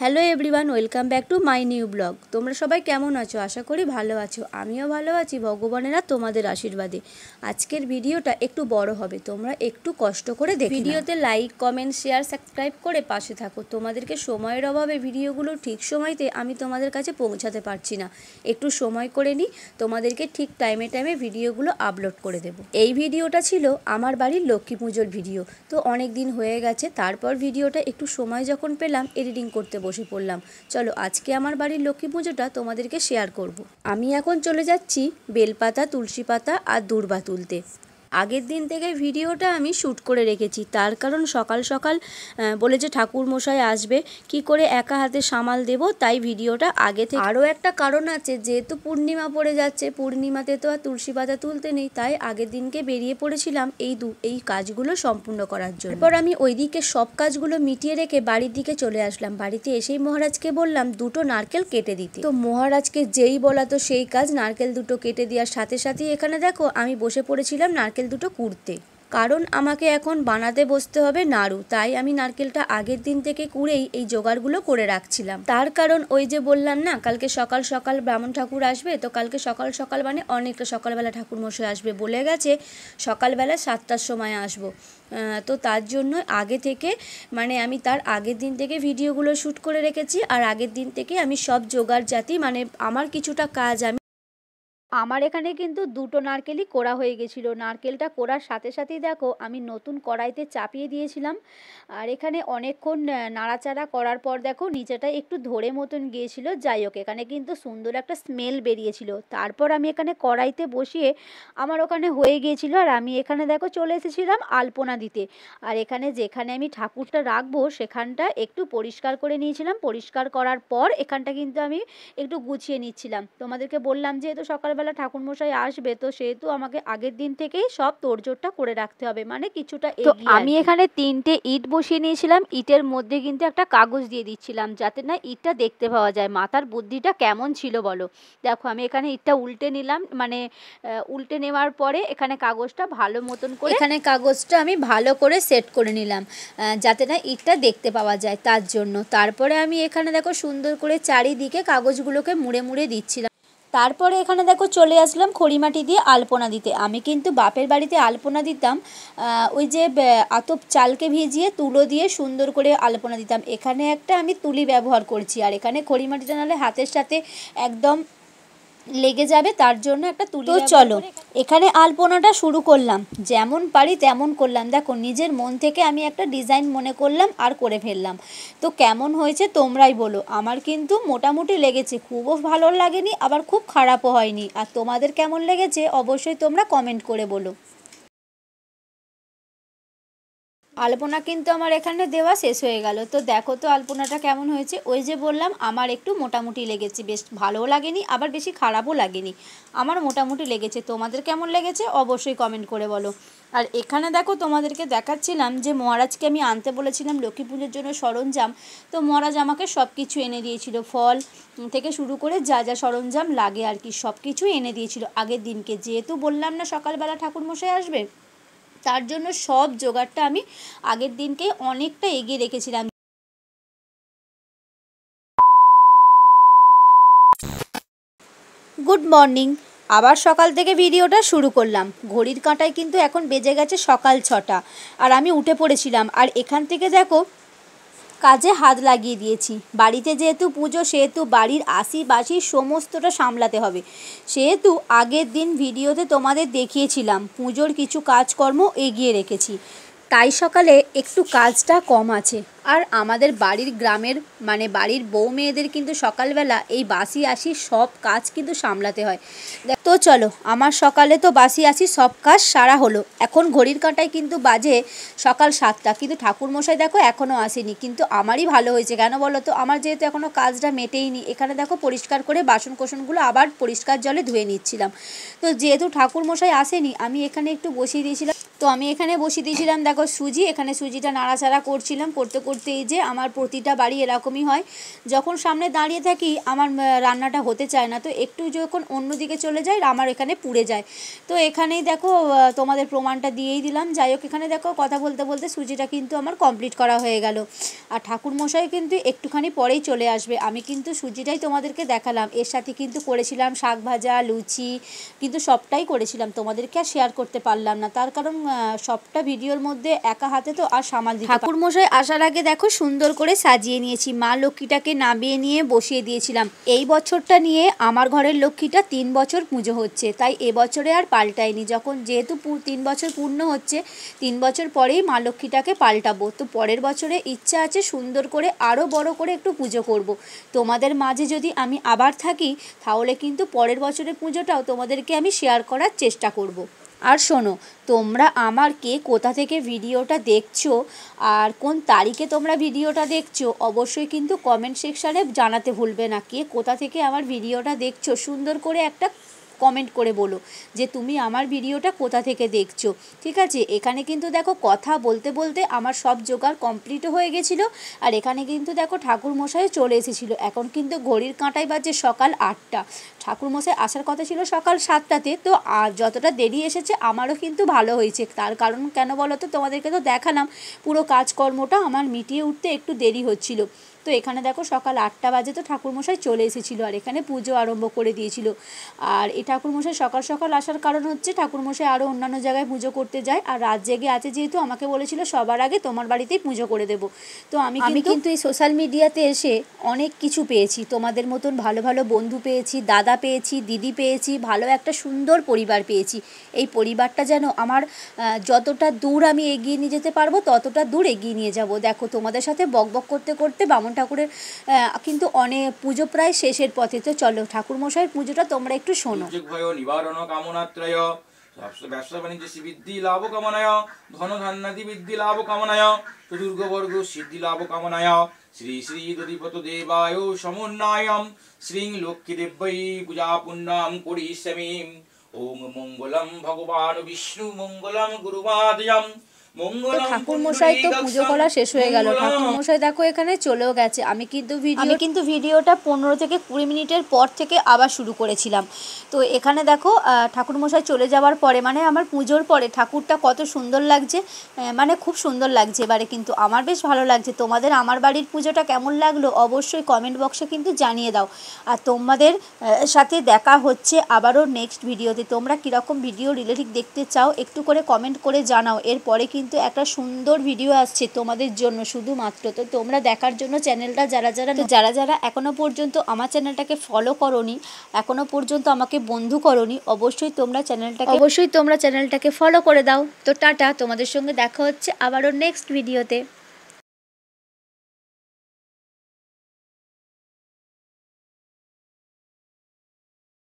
Hello everyone welcome back to my new blog তোমরা সবাই কেমন আছো আশা করি ভালো আছো আমিও ভালো আছি ভগবানেরা তোমাদের আশীর্বাদে আজকের ভিডিওটা একটু বড় হবে তোমরা একটু কষ্ট করে দেখ ভিডিওতে লাইক কমেন্ট শেয়ার সাবস্ক্রাইব করে পাশে থাকো তোমাদেরকে সময়ের অভাবে ভিডিওগুলো ঠিক সময়তে আমি তোমাদের কাছে পৌঁছাতে পারছি না একটু সময় করে নিই তোমাদেরকে ঠিক টাইমে টাইমে ভিডিওগুলো আপলোড করে দেব এই ভিডিওটা ছিল আমার বাড়ির লক্ষ্মী পুজোর ভিডিও তো অনেক দিন হয়ে গেছে তারপর ভিডিওটা একটু সময় যখন পেলাম এডিটিং করতে বসে পড়লাম চলো আজকে আমার বাড়ির লক্ষ্মী পুজোটা তোমাদেরকে শেয়ার করব। আমি এখন চলে যাচ্ছি বেলপাতা তুলসী পাতা আর দূর্বা তুলতে আগের দিন থেকে ভিডিওটা আমি শ্যুট করে রেখেছি তার কারণ সকাল সকাল যে ঠাকুর মশাই আসবে কি করে একা হাতে সামাল দেব তাই ভিডিওটা আগে থেকে আরও একটা কারণ আছে যেহেতু পূর্ণিমা পড়ে যাচ্ছে পূর্ণিমাতে তো আর তুলসী পাতা তুলতে নেই তাই আগের দিনকে বেরিয়ে পড়েছিলাম এই দু এই কাজগুলো সম্পূর্ণ করার জন্য এরপর আমি ওই দিকে সব কাজগুলো মিটিয়ে রেখে বাড়ির দিকে চলে আসলাম বাড়িতে এসেই মহারাজকে বললাম দুটো নারকেল কেটে দিতে তো মহারাজকে যেই বলা তো সেই কাজ নারকেল দুটো কেটে দেওয়ার সাথে সাথেই এখানে দেখো আমি বসে পড়েছিলাম নারকেল নারকেল দুটো কুড়তে কারণ আমাকে এখন বানাতে বসতে হবে নাড়ু তাই আমি নারকেলটা আগের দিন থেকে কুড়েই এই জোগাড়গুলো করে রাখছিলাম তার কারণ ওই যে বললাম না কালকে সকাল সকাল ব্রাহ্মণ ঠাকুর আসবে তো কালকে সকাল সকাল মানে অনেকটা সকালবেলা ঠাকুর মশাই আসবে বলে গেছে সকালবেলা সাতটার সময় আসবো তো তার জন্য আগে থেকে মানে আমি তার আগের দিন থেকে ভিডিওগুলো শ্যুট করে রেখেছি আর আগের দিন থেকে আমি সব জোগাড় জাতি মানে আমার কিছুটা কাজ আমি আমার এখানে কিন্তু দুটো নারকেলই কোড়া হয়ে গেছিলো নারকেলটা কোড়ার সাথে সাথেই দেখো আমি নতুন কড়াইতে চাপিয়ে দিয়েছিলাম আর এখানে অনেকক্ষণ নাড়াচাড়া করার পর দেখো নিচেটা একটু ধরে মতন গিয়েছিল যাই হোক এখানে কিন্তু সুন্দর একটা স্মেল বেরিয়েছিল তারপর আমি এখানে কড়াইতে বসিয়ে আমার ওখানে হয়ে গিয়েছিলো আর আমি এখানে দেখো চলে এসেছিলাম আলপনা দিতে আর এখানে যেখানে আমি ঠাকুরটা রাখবো সেখানটা একটু পরিষ্কার করে নিয়েছিলাম পরিষ্কার করার পর এখানটা কিন্তু আমি একটু গুছিয়ে নিচ্ছিলাম তোমাদেরকে বললাম যেহেতু সকালবেলা সকালবেলা ঠাকুরমশাই আসবে তো সেহেতু আমাকে আগের দিন থেকেই সব তোড়জোড়টা করে রাখতে হবে মানে কিছুটা আমি এখানে তিনটে ইট বসিয়ে নিয়েছিলাম ইটের মধ্যে কিন্তু একটা কাগজ দিয়ে দিচ্ছিলাম যাতে না ইটটা দেখতে পাওয়া যায় মাথার বুদ্ধিটা কেমন ছিল বলো দেখো আমি এখানে ইটটা উল্টে নিলাম মানে উল্টে নেওয়ার পরে এখানে কাগজটা ভালো মতন করে এখানে কাগজটা আমি ভালো করে সেট করে নিলাম যাতে না ইটটা দেখতে পাওয়া যায় তার জন্য তারপরে আমি এখানে দেখো সুন্দর করে চারিদিকে কাগজগুলোকে মুড়ে মুড়ে দিচ্ছিলাম তারপরে এখানে দেখো চলে আসলাম খড়িমাটি দিয়ে আলপনা দিতে আমি কিন্তু বাপের বাড়িতে আলপনা দিতাম ওই যে আতপ চালকে ভিজিয়ে তুলো দিয়ে সুন্দর করে আলপনা দিতাম এখানে একটা আমি তুলি ব্যবহার করছি আর এখানে খড়িমাটিটা নাহলে হাতের সাথে একদম লেগে যাবে তার জন্য একটা তুলি তো চলো এখানে আলপনাটা শুরু করলাম যেমন পারি তেমন করলাম দেখো নিজের মন থেকে আমি একটা ডিজাইন মনে করলাম আর করে ফেললাম তো কেমন হয়েছে তোমরাই বলো আমার কিন্তু মোটামুটি লেগেছে খুবও ভালো লাগেনি আবার খুব খারাপও হয়নি আর তোমাদের কেমন লেগেছে অবশ্যই তোমরা কমেন্ট করে বলো আলপনা কিন্তু আমার এখানে দেওয়া শেষ হয়ে গেল তো দেখো তো আলপনাটা কেমন হয়েছে ওই যে বললাম আমার একটু মোটামুটি লেগেছে বেশ ভালোও লাগেনি আবার বেশি খারাপও লাগেনি আমার মোটামুটি লেগেছে তোমাদের কেমন লেগেছে অবশ্যই কমেন্ট করে বলো আর এখানে দেখো তোমাদেরকে দেখাচ্ছিলাম যে মহারাজকে আমি আনতে বলেছিলাম লক্ষ্মী পুজোর জন্য সরঞ্জাম তো মহারাজ আমাকে সব কিছু এনে দিয়েছিল ফল থেকে শুরু করে যা যা সরঞ্জাম লাগে আর কি সব কিছু এনে দিয়েছিল আগের দিনকে যেহেতু বললাম না সকালবেলা ঠাকুরমশাই আসবে তার জন্য সব জোগাড়টা আমি আগের দিনকে অনেকটা এগিয়ে রেখেছিলাম গুড মর্নিং আবার সকাল থেকে ভিডিওটা শুরু করলাম ঘড়ির কাঁটায় কিন্তু এখন বেজে গেছে সকাল ছটা আর আমি উঠে পড়েছিলাম আর এখান থেকে দেখো কাজে হাত লাগিয়ে দিয়েছি বাড়িতে যেহেতু পুজো সেহেতু বাড়ির আশিপাশি সমস্তটা সামলাতে হবে সেহেতু আগের দিন ভিডিওতে তোমাদের দেখিয়েছিলাম পুজোর কিছু কাজকর্ম এগিয়ে রেখেছি তাই সকালে একটু কাজটা কম আছে আর আমাদের বাড়ির গ্রামের মানে বাড়ির বউ মেয়েদের কিন্তু সকালবেলা এই বাসি আসি সব কাজ কিন্তু সামলাতে হয় তো চলো আমার সকালে তো বাসি আসি সব কাজ সারা হলো এখন ঘড়ির কাঁটায় কিন্তু বাজে সকাল সাতটা কিন্তু ঠাকুরমশাই দেখো এখনও আসেনি কিন্তু আমারই ভালো হয়েছে কেন বলো তো আমার যেহেতু এখনও কাজটা মেটেইনি এখানে দেখো পরিষ্কার করে বাসন কোসনগুলো আবার পরিষ্কার জলে ধুয়ে নিচ্ছিলাম তো যেহেতু ঠাকুরমশাই আসেনি আমি এখানে একটু বসিয়ে দিয়েছিলাম তো আমি এখানে বসিয়ে দিয়েছিলাম দেখো সুজি এখানে সুজিটা নাড়াচাড়া করছিলাম করতে করতে এই যে আমার প্রতিটা বাড়ি এরকমই হয় যখন সামনে দাঁড়িয়ে থাকি আমার রান্নাটা হতে চায় না তো একটু যখন অন্যদিকে চলে যায় আমার এখানে পুড়ে যায় তো এখানেই দেখো তোমাদের প্রমাণটা দিয়েই দিলাম যাই হোক এখানে দেখো কথা বলতে বলতে সুজিটা কিন্তু আমার কমপ্লিট করা হয়ে গেল আর ঠাকুরমশাই কিন্তু একটুখানি পরেই চলে আসবে আমি কিন্তু সুজিটাই তোমাদেরকে দেখালাম এর সাথে কিন্তু করেছিলাম শাক ভাজা লুচি কিন্তু সবটাই করেছিলাম তোমাদেরকে আর শেয়ার করতে পারলাম না তার কারণ সবটা ভিডিওর মধ্যে একা হাতে তো আর সামাল ঠাকুর মশাই আসার আগে দেখো সুন্দর করে সাজিয়ে নিয়েছি মা লক্ষ্মীটাকে নামিয়ে নিয়ে বসিয়ে দিয়েছিলাম এই বছরটা নিয়ে আমার ঘরের লক্ষ্মীটা তিন বছর পুজো হচ্ছে তাই এবছরে আর পাল্টায়নি যখন যেহেতু তিন বছর পূর্ণ হচ্ছে তিন বছর পরেই মা লক্ষ্মীটাকে পাল্টাবো তো পরের বছরে ইচ্ছা আছে সুন্দর করে আরও বড় করে একটু পুজো করব। তোমাদের মাঝে যদি আমি আবার থাকি তাহলে কিন্তু পরের বছরের পুজোটাও তোমাদেরকে আমি শেয়ার করার চেষ্টা করব। আর শোনো তোমরা আমার কে কোথা থেকে ভিডিওটা দেখছো আর কোন তারিখে তোমরা ভিডিওটা দেখছো অবশ্যই কিন্তু কমেন্ট সেকশানে জানাতে ভুলবে না কে কোথা থেকে আমার ভিডিওটা দেখছো সুন্দর করে একটা কমেন্ট করে বলো যে তুমি আমার ভিডিওটা কোথা থেকে দেখছো ঠিক আছে এখানে কিন্তু দেখো কথা বলতে বলতে আমার সব জোগাড় কমপ্লিটও হয়ে গেছিলো আর এখানে কিন্তু দেখো ঠাকুর মশাই চলে এসেছিলো এখন কিন্তু ঘড়ির কাঁটায় বাজে সকাল আটটা ঠাকুর মশাই আসার কথা ছিল সকাল সাতটাতে তো আর যতটা দেরি এসেছে আমারও কিন্তু ভালো হয়েছে তার কারণ কেন বলো তো তোমাদেরকে তো দেখালাম পুরো কাজকর্মটা আমার মিটিয়ে উঠতে একটু দেরি হচ্ছিলো তো এখানে দেখো সকাল আটটা বাজে তো ঠাকুরমশাই চলে এসেছিলো আর এখানে পুজো আরম্ভ করে দিয়েছিল আর এই ঠাকুরমশাই সকাল সকাল আসার কারণ হচ্ছে ঠাকুরমশাই আরও অন্যান্য জায়গায় পুজো করতে যায় আর রাত জেগে আছে যেহেতু আমাকে বলেছিল সবার আগে তোমার বাড়িতেই পুজো করে দেব তো আমি আমি কিন্তু এই সোশ্যাল মিডিয়াতে এসে অনেক কিছু পেয়েছি তোমাদের মতন ভালো ভালো বন্ধু পেয়েছি দাদা পেয়েছি দিদি পেয়েছি ভালো একটা সুন্দর পরিবার পেয়েছি এই পরিবারটা যেন আমার যতটা দূর আমি এগিয়ে নিয়ে যেতে পারবো ততটা দূর এগিয়ে নিয়ে যাব দেখো তোমাদের সাথে বক বক করতে করতে বামন ঠাকুরের কিন্তু অনেক পুজো প্রায় শেষের পথে তো চলো ঠাকুর মশাইয়ের পুজোটা তোমরা একটু শোনো নিবারণ কামনাত্রয় ব্যবসা বাণিজ্য লাভ লাভ সিদ্ধি লাভ শ্রী শ্রী সমন্বয়ম পূজা মঙ্গলম ভগবান বিষ্ণু মঙ্গলম গুরুবাদ ঠাকুরমশাই তো পুজো করা শেষ হয়ে গেল ঠাকুরমশাই দেখো এখানে চলেও গেছে আমি কিন্তু ভিডিও আমি কিন্তু ভিডিওটা পনেরো থেকে কুড়ি মিনিটের পর থেকে আবার শুরু করেছিলাম তো এখানে দেখো ঠাকুরমশাই চলে যাওয়ার পরে মানে আমার পুজোর পরে ঠাকুরটা কত সুন্দর লাগছে মানে খুব সুন্দর লাগছে এবারে কিন্তু আমার বেশ ভালো লাগছে তোমাদের আমার বাড়ির পুজোটা কেমন লাগলো অবশ্যই কমেন্ট বক্সে কিন্তু জানিয়ে দাও আর তোমাদের সাথে দেখা হচ্ছে আবারও নেক্সট ভিডিওতে তোমরা কীরকম ভিডিও রিলেটিভ দেখতে চাও একটু করে কমেন্ট করে জানাও এরপরে কিন্তু কিন্তু একটা সুন্দর ভিডিও আসছে তোমাদের জন্য শুধুমাত্র তো তোমরা দেখার জন্য চ্যানেলটা যারা যারা যারা যারা এখনও পর্যন্ত আমার চ্যানেলটাকে ফলো করনি এখনও পর্যন্ত আমাকে বন্ধু করনি অবশ্যই তোমরা চ্যানেলটাকে অবশ্যই তোমরা চ্যানেলটাকে ফলো করে দাও তো টাটা তোমাদের সঙ্গে দেখা হচ্ছে আবারও নেক্সট ভিডিওতে